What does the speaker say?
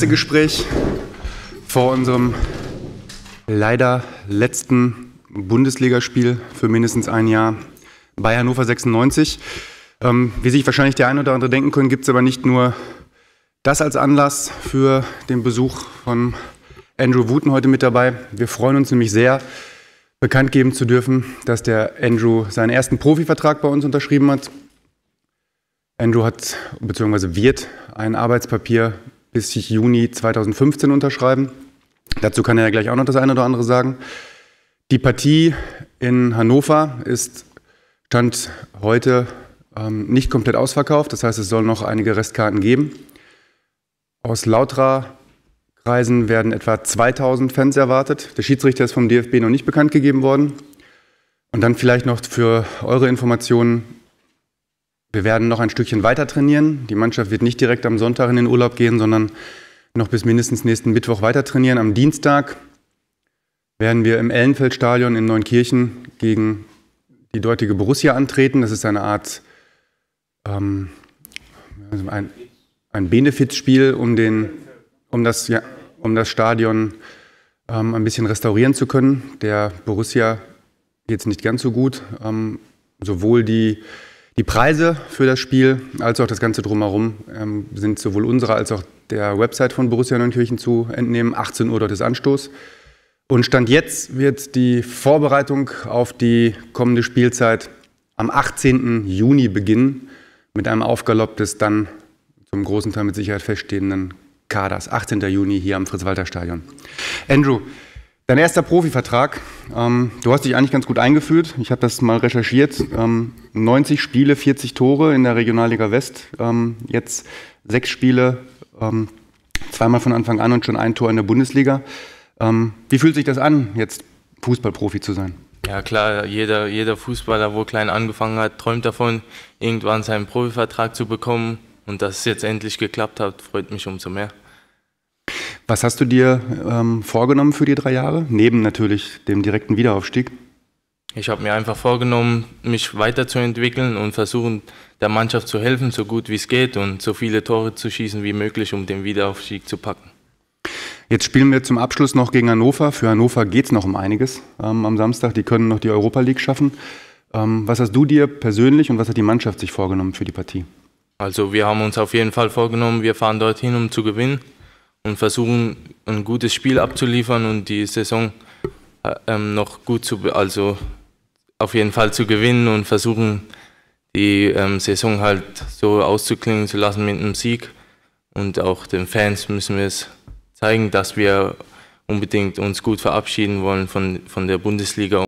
letzte Gespräch vor unserem leider letzten Bundesligaspiel für mindestens ein Jahr bei Hannover 96. Ähm, wie sich wahrscheinlich der eine oder andere denken können, gibt es aber nicht nur das als Anlass für den Besuch von Andrew Wooten heute mit dabei. Wir freuen uns nämlich sehr, bekannt geben zu dürfen, dass der Andrew seinen ersten Profivertrag bei uns unterschrieben hat. Andrew hat bzw. wird ein Arbeitspapier bis Juni 2015 unterschreiben. Dazu kann er ja gleich auch noch das eine oder andere sagen. Die Partie in Hannover ist stand heute ähm, nicht komplett ausverkauft. Das heißt, es soll noch einige Restkarten geben. Aus Lautra Kreisen werden etwa 2000 Fans erwartet. Der Schiedsrichter ist vom DFB noch nicht bekannt gegeben worden. Und dann vielleicht noch für eure Informationen, wir werden noch ein Stückchen weiter trainieren. Die Mannschaft wird nicht direkt am Sonntag in den Urlaub gehen, sondern noch bis mindestens nächsten Mittwoch weiter trainieren. Am Dienstag werden wir im Ellenfeldstadion in Neunkirchen gegen die dortige Borussia antreten. Das ist eine Art ähm, also ein, ein Benefizspiel, um, den, um, das, ja, um das Stadion ähm, ein bisschen restaurieren zu können. Der Borussia geht es nicht ganz so gut. Ähm, sowohl die die Preise für das Spiel als auch das Ganze drumherum ähm, sind sowohl unserer als auch der Website von Borussia Neunkirchen zu entnehmen. 18 Uhr dort ist Anstoß. Und Stand jetzt wird die Vorbereitung auf die kommende Spielzeit am 18. Juni beginnen mit einem Aufgalopp des dann zum großen Teil mit Sicherheit feststehenden Kaders. 18. Juni hier am Fritz-Walter-Stadion. Andrew, Dein erster Profivertrag. Ähm, du hast dich eigentlich ganz gut eingeführt. Ich habe das mal recherchiert. Ähm, 90 Spiele, 40 Tore in der Regionalliga West. Ähm, jetzt sechs Spiele, ähm, zweimal von Anfang an und schon ein Tor in der Bundesliga. Ähm, wie fühlt sich das an, jetzt Fußballprofi zu sein? Ja klar, jeder, jeder Fußballer, wo klein angefangen hat, träumt davon, irgendwann seinen Profivertrag zu bekommen. Und dass es jetzt endlich geklappt hat, freut mich umso mehr. Was hast du dir ähm, vorgenommen für die drei Jahre, neben natürlich dem direkten Wiederaufstieg? Ich habe mir einfach vorgenommen, mich weiterzuentwickeln und versuchen, der Mannschaft zu helfen, so gut wie es geht und so viele Tore zu schießen wie möglich, um den Wiederaufstieg zu packen. Jetzt spielen wir zum Abschluss noch gegen Hannover. Für Hannover geht es noch um einiges ähm, am Samstag. Die können noch die Europa League schaffen. Ähm, was hast du dir persönlich und was hat die Mannschaft sich vorgenommen für die Partie? Also wir haben uns auf jeden Fall vorgenommen, wir fahren dorthin, um zu gewinnen und versuchen, ein gutes Spiel abzuliefern und die Saison äh, ähm, noch gut zu, also auf jeden Fall zu gewinnen und versuchen, die ähm, Saison halt so auszuklingen zu lassen mit einem Sieg. Und auch den Fans müssen wir es zeigen, dass wir unbedingt uns gut verabschieden wollen von, von der Bundesliga.